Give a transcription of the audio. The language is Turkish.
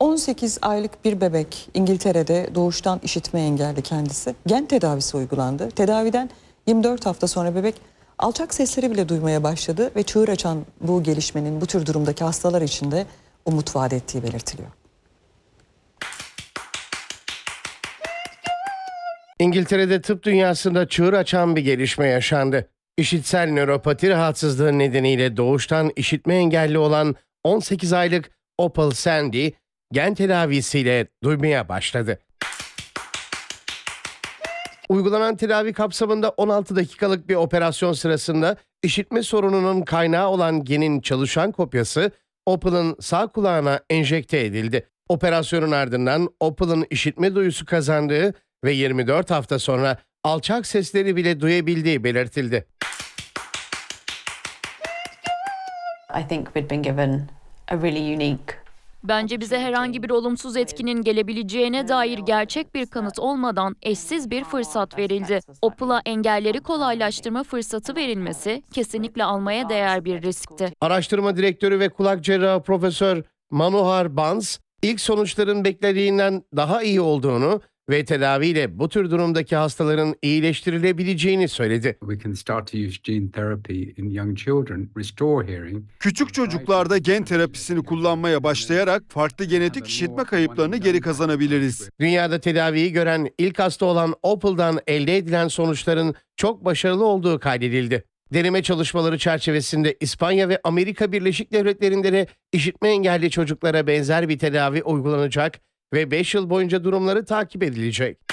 18 aylık bir bebek İngiltere'de doğuştan işitme engelli kendisi. Gen tedavisi uygulandı. Tedaviden 24 hafta sonra bebek alçak sesleri bile duymaya başladı ve çığır açan bu gelişmenin bu tür durumdaki hastalar için de umut vaat ettiği belirtiliyor. İngiltere'de tıp dünyasında çığır açan bir gelişme yaşandı. İşitsel nöropati rahatsızlığı nedeniyle doğuştan işitme engelli olan 18 aylık Opal Sandy, gen tedavisiyle duymaya başladı. Uygulanan tedavi kapsamında 16 dakikalık bir operasyon sırasında işitme sorununun kaynağı olan genin çalışan kopyası Opal'ın sağ kulağına enjekte edildi. Operasyonun ardından Opal'ın işitme duyusu kazandığı ve 24 hafta sonra alçak sesleri bile duyabildiği belirtildi. I think we'd been given a really unique Bence bize herhangi bir olumsuz etkinin gelebileceğine dair gerçek bir kanıt olmadan eşsiz bir fırsat verildi. Opel'a engelleri kolaylaştırma fırsatı verilmesi kesinlikle almaya değer bir riskti. Araştırma direktörü ve kulak cerrahı Profesör Manohar Bans, ilk sonuçların beklediğinden daha iyi olduğunu ve tedaviyle bu tür durumdaki hastaların iyileştirilebileceğini söyledi. Küçük çocuklarda gen terapisini kullanmaya başlayarak farklı genetik işitme kayıplarını geri kazanabiliriz. Dünyada tedaviyi gören ilk hasta olan Opel'dan elde edilen sonuçların çok başarılı olduğu kaydedildi. Deneme çalışmaları çerçevesinde İspanya ve Amerika Birleşik Devletleri'nde de işitme engelli çocuklara benzer bir tedavi uygulanacak ve 5 yıl boyunca durumları takip edilecek.